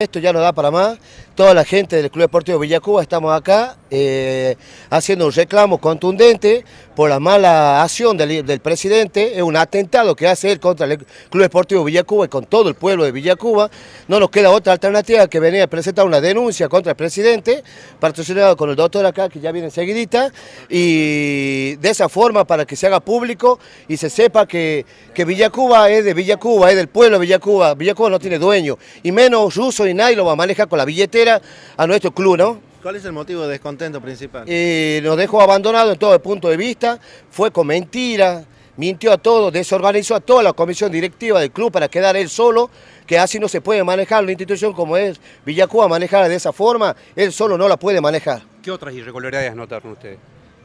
Esto ya no da para más. Toda la gente del Club Deportivo Villacuba estamos acá eh, haciendo un reclamo contundente por la mala acción del, presidente, es un atentado que hace él contra el Club esportivo Villacuba y con todo el pueblo de Villacuba. No nos queda otra alternativa que venir a presentar una denuncia contra el presidente, patrocinado con el doctor acá, que ya viene seguidita y de esa forma para que se haga público y se sepa que, que Villacuba es de Villacuba, es del pueblo de Villacuba, Villacuba no tiene dueño, y menos ruso y nadie lo va a manejar con la billetera a nuestro club, ¿no? ¿Cuál es el motivo de descontento principal? Nos eh, dejó abandonado en todo el punto de vista, fue con mentira, mintió a todos, desorganizó a toda la comisión directiva del club para quedar él solo, que así no se puede manejar una institución como es Villacuba, manejarla de esa forma, él solo no la puede manejar. ¿Qué otras irregularidades notaron ustedes?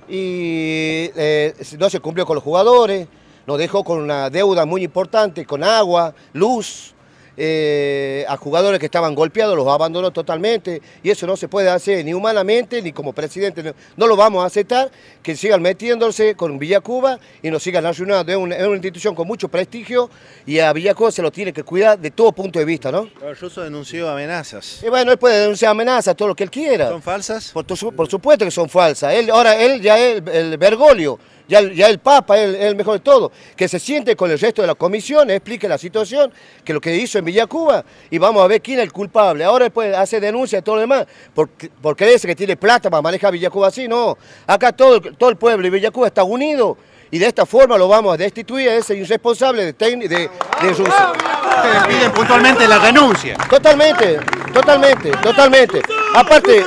Y eh, no se cumplió con los jugadores, nos dejó con una deuda muy importante, con agua, luz, eh, a jugadores que estaban golpeados, los abandonó totalmente y eso no se puede hacer ni humanamente ni como presidente. No, lo vamos a aceptar que sigan metiéndose con Villacuba y nos sigan ayudando. Es una, institución con mucho prestigio y a Villacuba se lo tiene que cuidar de todo punto de vista, ¿no? yo denunció amenazas. bueno, él puede denunciar amenazas, todo lo que él quiera. ¿Son falsas? Por, por supuesto que son falsas. Él, ahora él ya es el, el Bergoglio ya, el Papa es el, mejor de todo, que se siente con el resto de la comisión, explique la situación, que lo que hizo en Villacuba, y vamos a ver quién es el culpable. Ahora después hace denuncia y todo lo demás, porque, porque dice que tiene plata para manejar Villacuba así, no. Acá todo, todo el pueblo y Villacuba está unido y de esta forma lo vamos a destituir a ese irresponsable de, de, de piden puntualmente la renuncia. Totalmente, totalmente, totalmente. Aparte,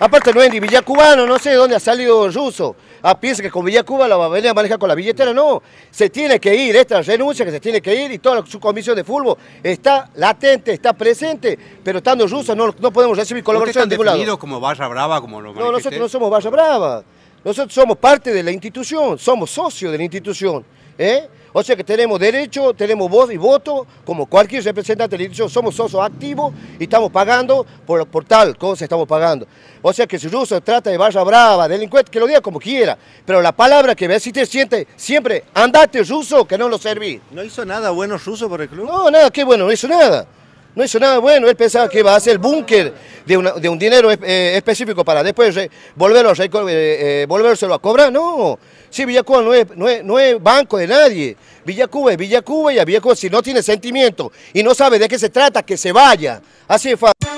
aparte no es ni Villacubano, no sé de dónde ha salido Russo ah, piensa que con Villacuba la va a venir a manejar con la billetera, no. Se tiene que ir, esta renuncia que se tiene que ir y toda su comisión de fútbol está latente, está presente, pero estando ruso, no, podemos recibir colaboración de como Barra Brava? Como no, nosotros no somos Barra Brava. Nosotros somos parte de la institución, somos socios de la institución. ¿eh? O sea que tenemos derecho, tenemos voz y voto, como cualquier representante de la institución, somos socios activos y estamos pagando por, tal cosa estamos pagando. O sea que si ruso trata de vaya brava, delincuente, que lo diga como quiera, pero la palabra que ve si te siente siempre, andate ruso que no lo serví. ¿No hizo nada bueno ruso por el club? No, nada, qué bueno, no hizo nada. No hizo nada bueno, él pensaba que iba a hacer el búnker de, de, un dinero eh, específico para después volverlo, eh, eh, a cobrar. No, sí, Villacuba no es, no es, no es banco de nadie. Villacuba es Villacuba y a Villacuba si no tiene sentimiento y no sabe de qué se trata, que se vaya. Así es